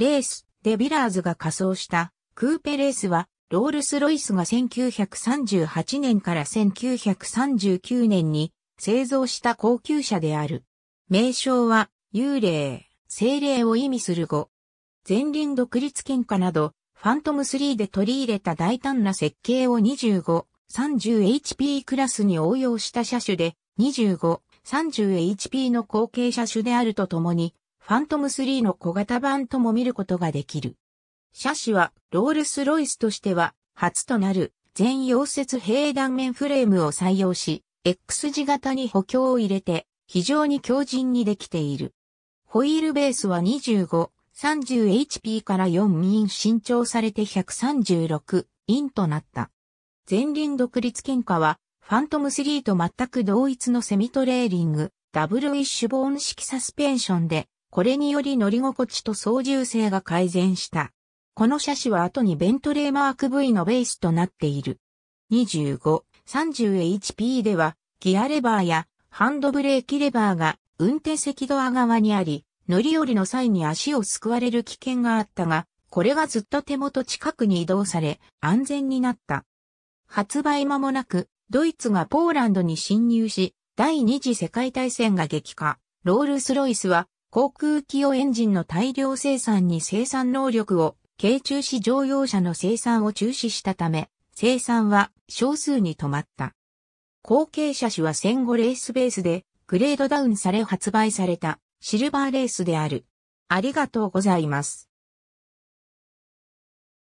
レース、デビラーズが仮装したクーペレースは、ロールス・ロイスが1938年から1939年に製造した高級車である。名称は、幽霊、精霊を意味する語。前輪独立喧嘩など、ファントム3で取り入れた大胆な設計を25、30HP クラスに応用した車種で、25、30HP の後継車種であるとともに、ファントム3の小型版とも見ることができる。車種はロールスロイスとしては初となる全溶接平断面フレームを採用し、X 字型に補強を入れて非常に強靭にできている。ホイールベースは25、30HP から4ミン伸長されて136インとなった。前輪独立喧嘩はファントム3と全く同一のセミトレーリング、ダブルイッシュボーン式サスペンションでこれにより乗り心地と操縦性が改善した。この車種は後にベントレーマーク V のベースとなっている。25、30HP では、ギアレバーやハンドブレーキレバーが運転席ドア側にあり、乗り降りの際に足を救われる危険があったが、これがずっと手元近くに移動され、安全になった。発売間もなく、ドイツがポーランドに侵入し、第二次世界大戦が激化。ロールスロイスは航空機用エンジンの大量生産に生産能力を、軽中止乗用車の生産を中止したため、生産は少数に止まった。後継車種は戦後レースベースで、グレードダウンされ発売された、シルバーレースである。ありがとうございます。